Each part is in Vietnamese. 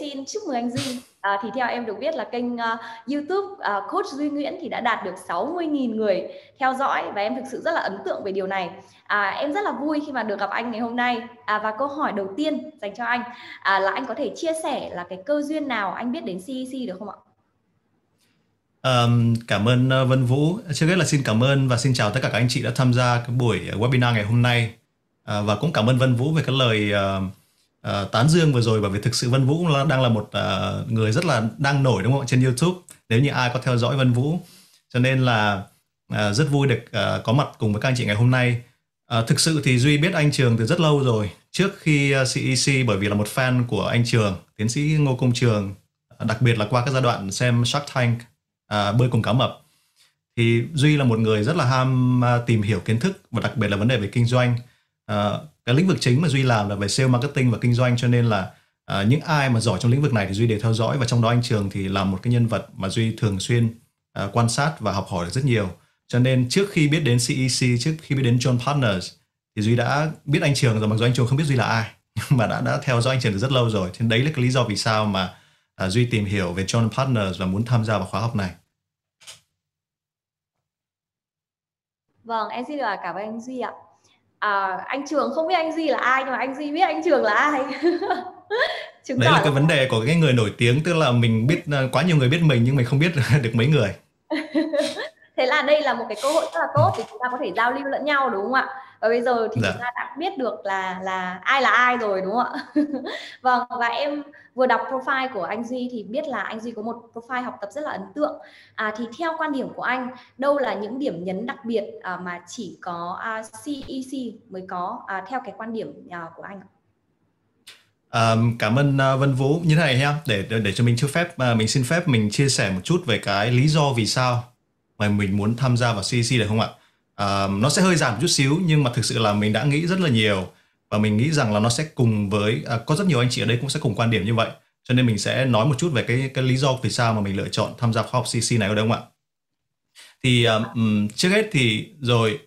xin chúc mừng anh Duy. À, thì theo em được biết là kênh uh, YouTube uh, Coach Duy Nguyễn thì đã đạt được 60.000 người theo dõi và em thực sự rất là ấn tượng về điều này. À, em rất là vui khi mà được gặp anh ngày hôm nay. À, và câu hỏi đầu tiên dành cho anh à, là anh có thể chia sẻ là cái cơ duyên nào anh biết đến CEC e được không ạ? Um, cảm ơn uh, Vân Vũ. Trước hết là xin cảm ơn và xin chào tất cả các anh chị đã tham gia cái buổi webinar ngày hôm nay. Uh, và cũng cảm ơn Vân Vũ về cái lời uh, Ờ, tán dương vừa rồi bởi vì thực sự Vân Vũ cũng đang là một uh, người rất là đang nổi đúng không trên YouTube nếu như ai có theo dõi Vân Vũ cho nên là uh, rất vui được uh, có mặt cùng với các anh chị ngày hôm nay uh, thực sự thì Duy biết anh Trường từ rất lâu rồi trước khi uh, CEC bởi vì là một fan của anh Trường tiến sĩ Ngô Công Trường đặc biệt là qua các giai đoạn xem Shark Tank uh, bơi cùng cá mập thì Duy là một người rất là ham uh, tìm hiểu kiến thức và đặc biệt là vấn đề về kinh doanh Ờ, cái lĩnh vực chính mà duy làm là về sale marketing và kinh doanh cho nên là uh, những ai mà giỏi trong lĩnh vực này thì duy đều theo dõi và trong đó anh trường thì là một cái nhân vật mà duy thường xuyên uh, quan sát và học hỏi được rất nhiều cho nên trước khi biết đến CEC e trước khi biết đến John Partners thì duy đã biết anh trường rồi mặc dù anh trường không biết duy là ai nhưng mà đã đã theo dõi anh trường từ rất lâu rồi thế đấy là cái lý do vì sao mà uh, duy tìm hiểu về John Partners và muốn tham gia vào khóa học này Vâng, em xin được cảm ơn anh Duy ạ à, anh Trường không biết anh Di là ai nhưng mà anh Di biết anh Trường là ai Chứng đấy là cái vấn đề của cái người nổi tiếng tức là mình biết à, quá nhiều người biết mình nhưng mình không biết được mấy người thế là đây là một cái cơ hội rất là tốt để chúng ta có thể giao lưu lẫn nhau đúng không ạ và bây giờ thì dạ. chúng ta đã biết được là là ai là ai rồi đúng không ạ vâng và em vừa đọc profile của anh duy thì biết là anh duy có một profile học tập rất là ấn tượng à, thì theo quan điểm của anh đâu là những điểm nhấn đặc biệt à, mà chỉ có à, cec e mới có à, theo cái quan điểm à, của anh ạ cảm ơn uh, Vân Vũ như thế này nhá để để cho mình cho phép uh, mình xin phép mình chia sẻ một chút về cái lý do vì sao mà mình muốn tham gia vào CEC e được không ạ? uh, nó sẽ hơi giảm chút xíu nhưng mà thực sự là mình đã nghĩ rất là nhiều và mình nghĩ rằng là nó sẽ cùng với uh, có rất nhiều anh chị ở đây cũng sẽ cùng quan điểm như vậy cho nên mình sẽ nói một chút về cái cái lý do vì sao mà mình lựa chọn tham gia khóa học CC này ở đây không ạ thì um, trước hết thì rồi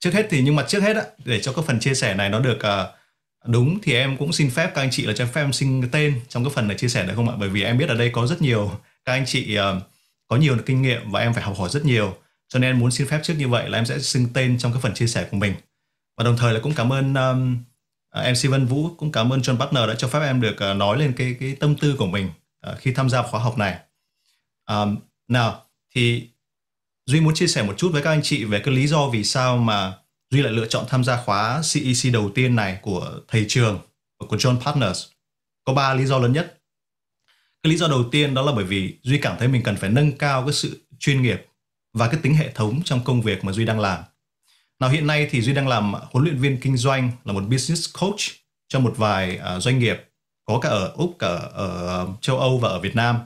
trước hết thì nhưng mà trước hết á, để cho cái phần chia sẻ này nó được uh, đúng thì em cũng xin phép các anh chị là cho phép em xin tên trong cái phần này chia sẻ được không ạ bởi vì em biết ở đây có rất nhiều các anh chị uh, có nhiều kinh nghiệm và em phải học hỏi rất nhiều cho nên em muốn xin phép trước như vậy là em sẽ xưng tên trong các phần chia sẻ của mình. Và đồng thời là cũng cảm ơn um, à, MC Vân Vũ, cũng cảm ơn John Butner đã cho phép em được uh, nói lên cái cái tâm tư của mình uh, khi tham gia khóa học này. Um, nào, thì Duy muốn chia sẻ một chút với các anh chị về cái lý do vì sao mà Duy lại lựa chọn tham gia khóa CEC e đầu tiên này của thầy trường và của John Partners. Có ba lý do lớn nhất. Cái lý do đầu tiên đó là bởi vì Duy cảm thấy mình cần phải nâng cao cái sự chuyên nghiệp và cái tính hệ thống trong công việc mà Duy đang làm. Nào hiện nay thì Duy đang làm huấn luyện viên kinh doanh là một business coach cho một vài uh, doanh nghiệp có cả ở Úc, cả ở, ở châu Âu và ở Việt Nam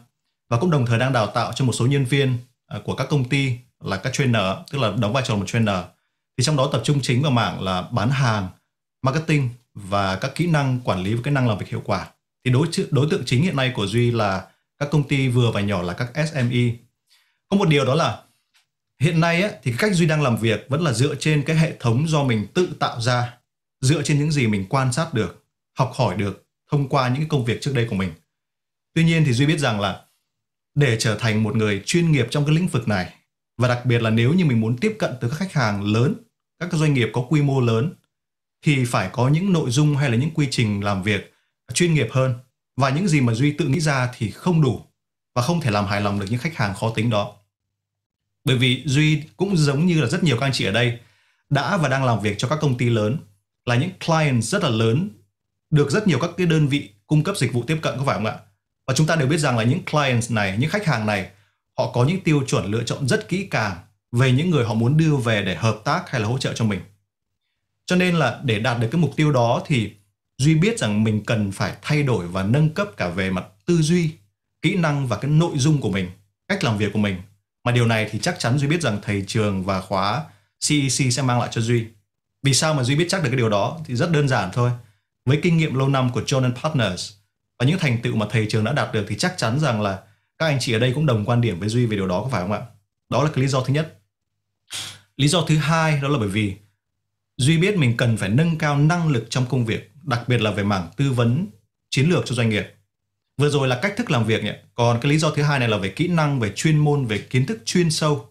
và cũng đồng thời đang đào tạo cho một số nhân viên uh, của các công ty là các trainer, tức là đóng vai trò là một trainer. Thì trong đó tập trung chính vào mảng là bán hàng, marketing và các kỹ năng quản lý và kỹ năng làm việc hiệu quả. Thì đối đối tượng chính hiện nay của Duy là các công ty vừa và nhỏ là các SME. Có một điều đó là hiện nay á thì cách duy đang làm việc vẫn là dựa trên cái hệ thống do mình tự tạo ra dựa trên những gì mình quan sát được học hỏi được thông qua những công việc trước đây của mình tuy nhiên thì duy biết rằng là để trở thành một người chuyên nghiệp trong cái lĩnh vực này và đặc biệt là nếu như mình muốn tiếp cận từ các khách hàng lớn các doanh nghiệp có quy mô lớn thì phải có những nội dung hay là những quy trình làm việc chuyên nghiệp hơn và những gì mà duy tự nghĩ ra thì không đủ và không thể làm hài lòng được những khách hàng khó tính đó bởi vì Duy cũng giống như là rất nhiều các anh chị ở đây đã và đang làm việc cho các công ty lớn là những client rất là lớn được rất nhiều các cái đơn vị cung cấp dịch vụ tiếp cận có phải không ạ? Và chúng ta đều biết rằng là những clients này, những khách hàng này họ có những tiêu chuẩn lựa chọn rất kỹ càng về những người họ muốn đưa về để hợp tác hay là hỗ trợ cho mình. Cho nên là để đạt được cái mục tiêu đó thì Duy biết rằng mình cần phải thay đổi và nâng cấp cả về mặt tư duy, kỹ năng và cái nội dung của mình, cách làm việc của mình mà điều này thì chắc chắn Duy biết rằng thầy trường và khóa CEC e sẽ mang lại cho Duy. Vì sao mà Duy biết chắc được cái điều đó thì rất đơn giản thôi. Với kinh nghiệm lâu năm của John Partners và những thành tựu mà thầy trường đã đạt được thì chắc chắn rằng là các anh chị ở đây cũng đồng quan điểm với Duy về điều đó có phải không ạ? Đó là cái lý do thứ nhất. Lý do thứ hai đó là bởi vì Duy biết mình cần phải nâng cao năng lực trong công việc, đặc biệt là về mảng tư vấn chiến lược cho doanh nghiệp. Vừa rồi là cách thức làm việc nhỉ. Còn cái lý do thứ hai này là về kỹ năng, về chuyên môn, về kiến thức chuyên sâu.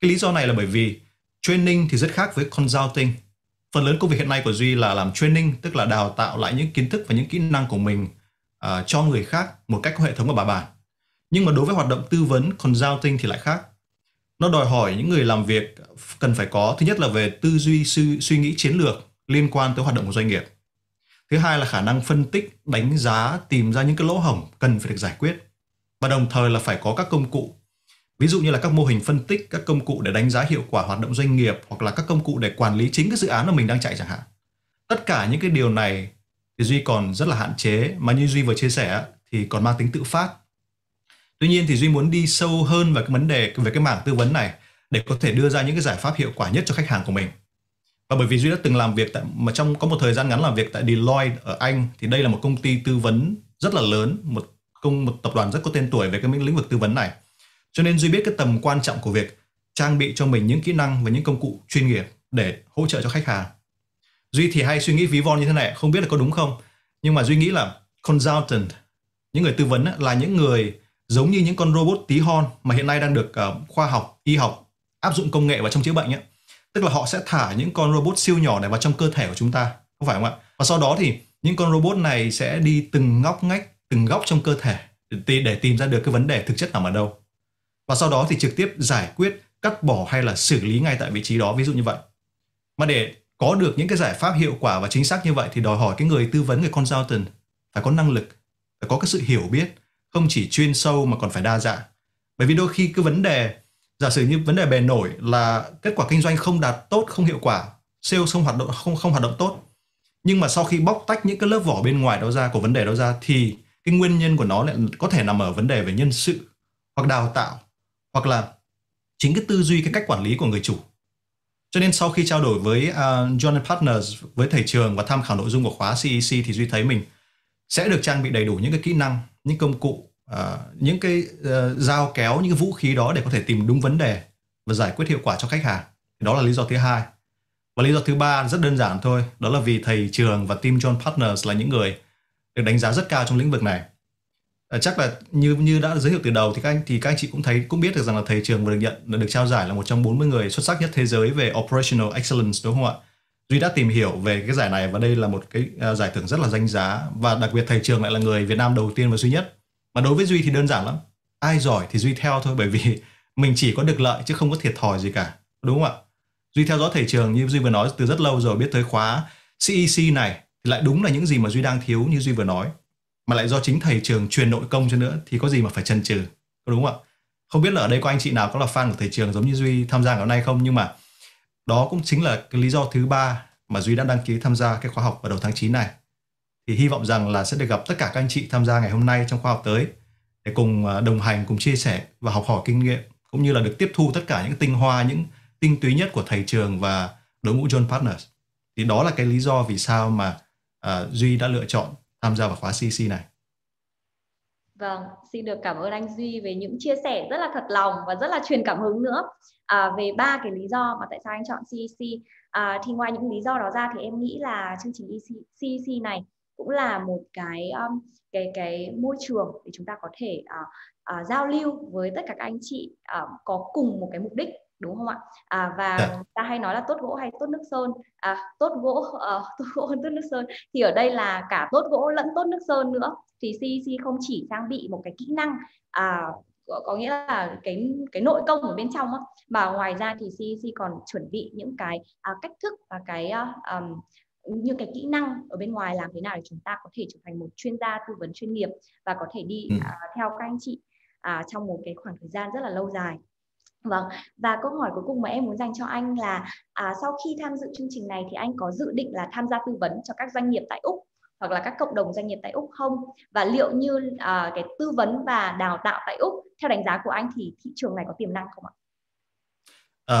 Cái lý do này là bởi vì training thì rất khác với consulting. Phần lớn công việc hiện nay của Duy là làm training, tức là đào tạo lại những kiến thức và những kỹ năng của mình uh, cho người khác một cách có hệ thống và bài bản. Nhưng mà đối với hoạt động tư vấn consulting thì lại khác. Nó đòi hỏi những người làm việc cần phải có thứ nhất là về tư duy suy, suy nghĩ chiến lược liên quan tới hoạt động của doanh nghiệp thứ hai là khả năng phân tích đánh giá tìm ra những cái lỗ hổng cần phải được giải quyết và đồng thời là phải có các công cụ ví dụ như là các mô hình phân tích các công cụ để đánh giá hiệu quả hoạt động doanh nghiệp hoặc là các công cụ để quản lý chính cái dự án mà mình đang chạy chẳng hạn tất cả những cái điều này thì duy còn rất là hạn chế mà như duy vừa chia sẻ thì còn mang tính tự phát tuy nhiên thì duy muốn đi sâu hơn vào cái vấn đề về cái mảng tư vấn này để có thể đưa ra những cái giải pháp hiệu quả nhất cho khách hàng của mình và bởi vì duy đã từng làm việc tại mà trong có một thời gian ngắn làm việc tại Deloitte ở Anh thì đây là một công ty tư vấn rất là lớn một công một tập đoàn rất có tên tuổi về cái lĩnh vực tư vấn này cho nên duy biết cái tầm quan trọng của việc trang bị cho mình những kỹ năng và những công cụ chuyên nghiệp để hỗ trợ cho khách hàng duy thì hay suy nghĩ ví von như thế này không biết là có đúng không nhưng mà duy nghĩ là consultant những người tư vấn là những người giống như những con robot tí hon mà hiện nay đang được ờ, khoa học y học áp dụng công nghệ vào trong chữa bệnh ấy tức là họ sẽ thả những con robot siêu nhỏ này vào trong cơ thể của chúng ta có phải không ạ và sau đó thì những con robot này sẽ đi từng ngóc ngách từng góc trong cơ thể để, tìm ra được cái vấn đề thực chất nằm ở đâu và sau đó thì trực tiếp giải quyết cắt bỏ hay là xử lý ngay tại vị trí đó ví dụ như vậy mà để có được những cái giải pháp hiệu quả và chính xác như vậy thì đòi hỏi cái người tư vấn người consultant phải có năng lực phải có cái sự hiểu biết không chỉ chuyên sâu mà còn phải đa dạng bởi vì đôi khi cái vấn đề giả sử như vấn đề bề nổi là kết quả kinh doanh không đạt tốt không hiệu quả sales không hoạt động không không hoạt động tốt nhưng mà sau khi bóc tách những cái lớp vỏ bên ngoài đó ra của vấn đề đó ra thì cái nguyên nhân của nó lại có thể nằm ở vấn đề về nhân sự hoặc đào tạo hoặc là chính cái tư duy cái cách quản lý của người chủ cho nên sau khi trao đổi với uh, John Partners với thầy trường và tham khảo nội dung của khóa CEC e thì duy thấy mình sẽ được trang bị đầy đủ những cái kỹ năng những công cụ à, những cái uh, dao kéo những cái vũ khí đó để có thể tìm đúng vấn đề và giải quyết hiệu quả cho khách hàng đó là lý do thứ hai và lý do thứ ba rất đơn giản thôi đó là vì thầy trường và team John Partners là những người được đánh giá rất cao trong lĩnh vực này à, chắc là như như đã giới thiệu từ đầu thì các anh thì các anh chị cũng thấy cũng biết được rằng là thầy trường vừa được nhận được trao giải là một trong 40 người xuất sắc nhất thế giới về operational excellence đúng không ạ Duy đã tìm hiểu về cái giải này và đây là một cái giải thưởng rất là danh giá và đặc biệt thầy trường lại là người Việt Nam đầu tiên và duy nhất mà đối với duy thì đơn giản lắm ai giỏi thì duy theo thôi bởi vì mình chỉ có được lợi chứ không có thiệt thòi gì cả đúng không ạ duy theo dõi thầy trường như duy vừa nói từ rất lâu rồi biết tới khóa cec e này thì lại đúng là những gì mà duy đang thiếu như duy vừa nói mà lại do chính thầy trường truyền nội công cho nữa thì có gì mà phải chần chừ đúng không ạ không biết là ở đây có anh chị nào có là fan của thầy trường giống như duy tham gia ngày hôm nay không nhưng mà đó cũng chính là cái lý do thứ ba mà duy đã đăng ký tham gia cái khóa học vào đầu tháng 9 này thì hy vọng rằng là sẽ được gặp tất cả các anh chị tham gia ngày hôm nay trong khoa học tới để cùng à, đồng hành cùng chia sẻ và học hỏi kinh nghiệm cũng như là được tiếp thu tất cả những tinh hoa những tinh túy nhất của thầy trường và đội ngũ John Partners thì đó là cái lý do vì sao mà uh, Duy đã lựa chọn tham gia vào khóa CC này. Vâng, xin được cảm ơn anh Duy về những chia sẻ rất là thật lòng và rất là truyền cảm hứng nữa à, về ba cái lý do mà tại sao anh chọn CEC. À, thì ngoài những lý do đó ra thì em nghĩ là chương trình CEC này cũng là một cái um, cái cái môi trường để chúng ta có thể uh, uh, giao lưu với tất cả các anh chị uh, có cùng một cái mục đích đúng không ạ à, và dạ. ta hay nói là tốt gỗ hay tốt nước sơn à, tốt gỗ uh, tốt gỗ hơn tốt nước sơn thì ở đây là cả tốt gỗ lẫn tốt nước sơn nữa thì CEC không chỉ trang bị một cái kỹ năng à, có, có nghĩa là cái cái nội công ở bên trong á, mà ngoài ra thì CEC còn chuẩn bị những cái à, cách thức và cái à, um, những cái kỹ năng ở bên ngoài làm thế nào để chúng ta có thể trở thành một chuyên gia tư vấn chuyên nghiệp và có thể đi ừ. uh, theo các anh chị uh, trong một cái khoảng thời gian rất là lâu dài vâng và câu hỏi cuối cùng mà em muốn dành cho anh là à, sau khi tham dự chương trình này thì anh có dự định là tham gia tư vấn cho các doanh nghiệp tại úc hoặc là các cộng đồng doanh nghiệp tại úc không và liệu như à, cái tư vấn và đào tạo tại úc theo đánh giá của anh thì thị trường này có tiềm năng không ạ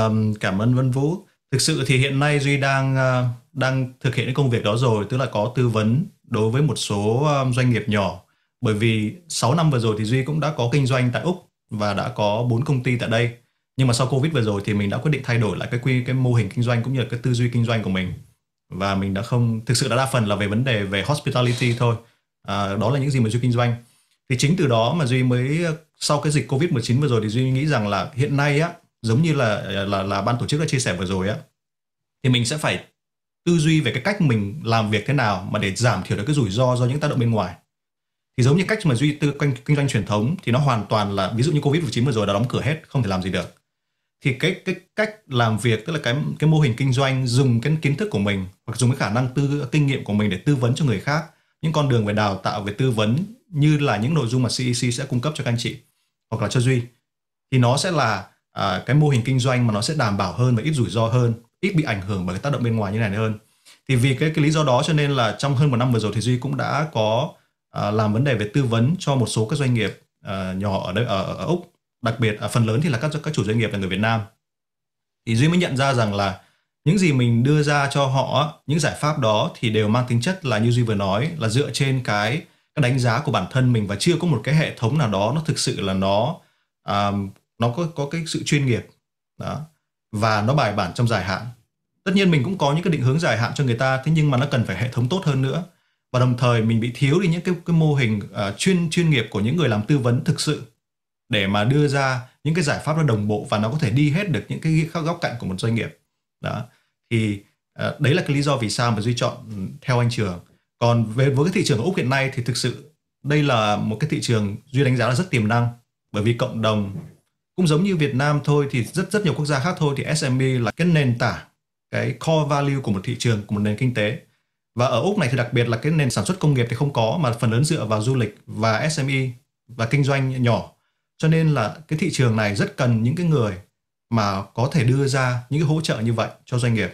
um, cảm ơn Vân Vũ thực sự thì hiện nay duy đang ờ, đang thực hiện cái công việc đó rồi tức là có tư vấn đối với một số ờ, doanh nghiệp nhỏ bởi vì 6 năm vừa rồi thì duy cũng đã có kinh doanh tại úc và đã có bốn công ty tại đây nhưng mà sau covid vừa rồi thì mình đã quyết định thay đổi lại cái quy cái mô hình kinh doanh cũng như là cái tư duy kinh doanh của mình và mình đã không thực sự đã đa phần là về vấn đề về hospitality thôi à, đó là những gì mà duy kinh doanh thì chính từ đó mà duy mới ờ, sau cái dịch covid 19 vừa rồi thì duy nghĩ rằng là hiện nay á giống như là là là ban tổ chức đã chia sẻ vừa rồi á thì mình sẽ phải tư duy về cái cách mình làm việc thế nào mà để giảm thiểu được cái rủi ro do những tác động bên ngoài thì giống như cách mà duy tư kinh, kinh doanh truyền thống thì nó hoàn toàn là ví dụ như covid 19 vừa rồi đã đóng cửa hết không thể làm gì được thì cái cái cách làm việc tức là cái cái mô hình kinh doanh dùng cái kiến thức của mình hoặc dùng cái khả năng tư kinh nghiệm của mình để tư vấn cho người khác những con đường về đào tạo về tư vấn như là những nội dung mà CEC e sẽ cung cấp cho các anh chị hoặc là cho Duy thì nó sẽ là à, cái mô hình kinh doanh mà nó sẽ đảm bảo hơn và ít rủi ro hơn ít bị ảnh hưởng bởi cái tác động bên ngoài như này hơn thì vì cái, cái lý do đó cho nên là trong hơn một năm vừa rồi thì duy cũng đã có à, làm vấn đề về tư vấn cho một số các doanh nghiệp à, nhỏ ở đây ở, ở úc đặc biệt à, phần lớn thì là các các chủ doanh nghiệp là người việt nam thì duy mới nhận ra rằng là những gì mình đưa ra cho họ những giải pháp đó thì đều mang tính chất là như duy vừa nói là dựa trên cái cái đánh giá của bản thân mình và chưa có một cái hệ thống nào đó nó thực sự là nó um, nó có có cái sự chuyên nghiệp đó và nó bài bản trong dài hạn tất nhiên mình cũng có những cái định hướng dài hạn cho người ta thế nhưng mà nó cần phải hệ thống tốt hơn nữa và đồng thời mình bị thiếu đi những cái, cái mô hình uh, chuyên chuyên nghiệp của những người làm tư vấn thực sự để mà đưa ra những cái giải pháp nó đồng bộ và nó có thể đi hết được những cái góc cạnh của một doanh nghiệp đó thì uh, đấy là cái lý do vì sao mà duy chọn ừ, theo anh trường còn về với cái thị trường ở úc hiện nay thì thực sự đây là một cái thị trường duy đánh giá là rất tiềm năng bởi vì cộng đồng cũng giống như Việt Nam thôi thì rất rất nhiều quốc gia khác thôi thì SME là cái nền tảng, cái core value của một thị trường, của một nền kinh tế. Và ở Úc này thì đặc biệt là cái nền sản xuất công nghiệp thì không có mà phần lớn dựa vào du lịch và SME và kinh doanh nhỏ. Cho nên là cái thị trường này rất cần những cái người mà có thể đưa ra những cái hỗ trợ như vậy cho doanh nghiệp.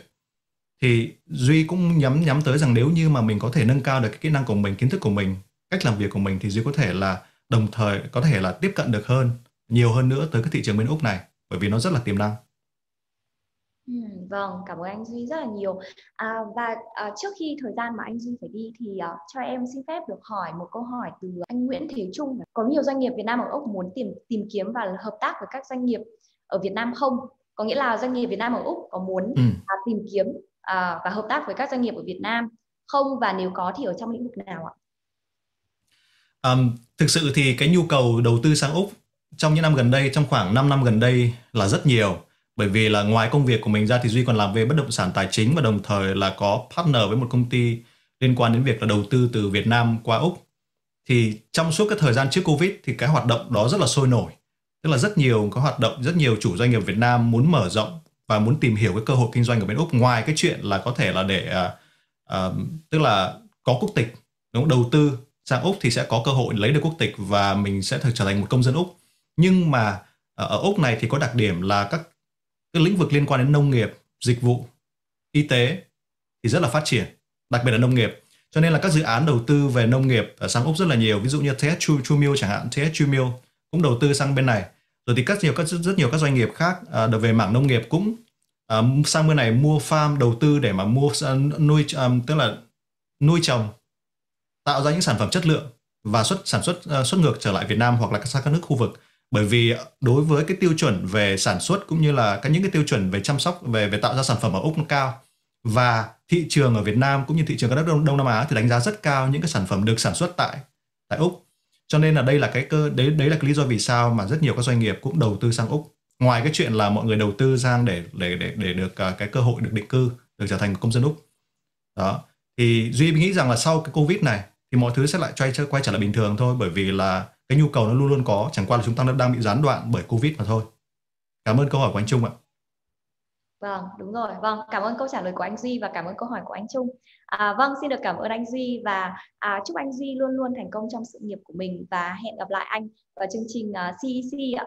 Thì Duy cũng nhắm nhắm tới rằng nếu như mà mình có thể nâng cao được cái kỹ năng của mình, kiến thức của mình, cách làm việc của mình thì Duy có thể là đồng thời có thể là tiếp cận được hơn nhiều hơn nữa tới cái thị trường bên Úc này bởi vì nó rất là tiềm năng. Ừ, vâng, cảm ơn anh Duy rất là nhiều. À, và à, trước khi thời gian mà anh Duy phải đi thì à, cho em xin phép được hỏi một câu hỏi từ anh Nguyễn Thế Trung. Có nhiều doanh nghiệp Việt Nam ở Úc muốn tìm tìm kiếm và hợp tác với các doanh nghiệp ở Việt Nam không? Có nghĩa là doanh nghiệp Việt Nam ở Úc có muốn ừ. À, tìm kiếm à, và hợp tác với các doanh nghiệp ở Việt Nam không? Và nếu có thì ở trong lĩnh vực nào ạ? Um, thực sự thì cái nhu cầu đầu tư sang Úc trong những năm gần đây, trong khoảng 5 năm gần đây là rất nhiều. Bởi vì là ngoài công việc của mình ra thì Duy còn làm về bất động sản tài chính và đồng thời là có partner với một công ty liên quan đến việc là đầu tư từ Việt Nam qua Úc. Thì trong suốt cái thời gian trước Covid thì cái hoạt động đó rất là sôi nổi. Tức là rất nhiều có hoạt động, rất nhiều chủ doanh nghiệp Việt Nam muốn mở rộng và muốn tìm hiểu cái cơ hội kinh doanh ở bên Úc ngoài cái chuyện là có thể là để uh, tức là có quốc tịch, đúng không? đầu tư sang Úc thì sẽ có cơ hội lấy được quốc tịch và mình sẽ thực trở thành một công dân Úc nhưng mà ờ, ở Úc này thì có đặc điểm là các cái lĩnh vực liên quan đến nông nghiệp, dịch vụ, y tế thì rất là phát triển, đặc biệt là nông nghiệp. Cho nên là các dự án đầu tư về nông nghiệp sang Úc rất là nhiều, ví dụ như thế Chumil chẳng hạn, thế Chumil cũng đầu tư sang bên này. Rồi thì rất nhiều các rất nhiều các doanh nghiệp khác uh, về mảng nông nghiệp cũng uh, sang bên này mua farm đầu tư để mà mua uh, nuôi um, tức là nuôi trồng tạo ra những sản phẩm chất lượng và xuất sản xuất uh, xuất ngược trở lại Việt Nam hoặc là các các nước khu vực bởi vì đối với cái tiêu chuẩn về sản xuất cũng như là các những cái tiêu chuẩn về chăm sóc về về tạo ra sản phẩm ở Úc nó cao và thị trường ở Việt Nam cũng như thị trường các nước Đông, Đông Nam Á thì đánh giá rất cao những cái sản phẩm được sản xuất tại tại Úc cho nên là đây là cái cơ đấy đấy là cái lý do vì sao mà rất nhiều các doanh nghiệp cũng đầu tư sang Úc ngoài cái chuyện là mọi người đầu tư sang để để để để được à, cái cơ hội được định cư được trở thành công dân Úc đó thì duy nghĩ rằng là sau cái Covid này thì mọi thứ sẽ lại quay quay trở lại bình thường thôi bởi vì là cái nhu cầu nó luôn luôn có chẳng qua là chúng ta đang bị gián đoạn bởi covid mà thôi cảm ơn câu hỏi của anh Trung ạ Vâng, đúng rồi. Vâng, cảm ơn câu trả lời của anh Duy và cảm ơn câu hỏi của anh Trung. À, vâng, xin được cảm ơn anh Duy và à, chúc anh Duy luôn luôn thành công trong sự nghiệp của mình và hẹn gặp lại anh vào chương trình uh, à, CEC ạ.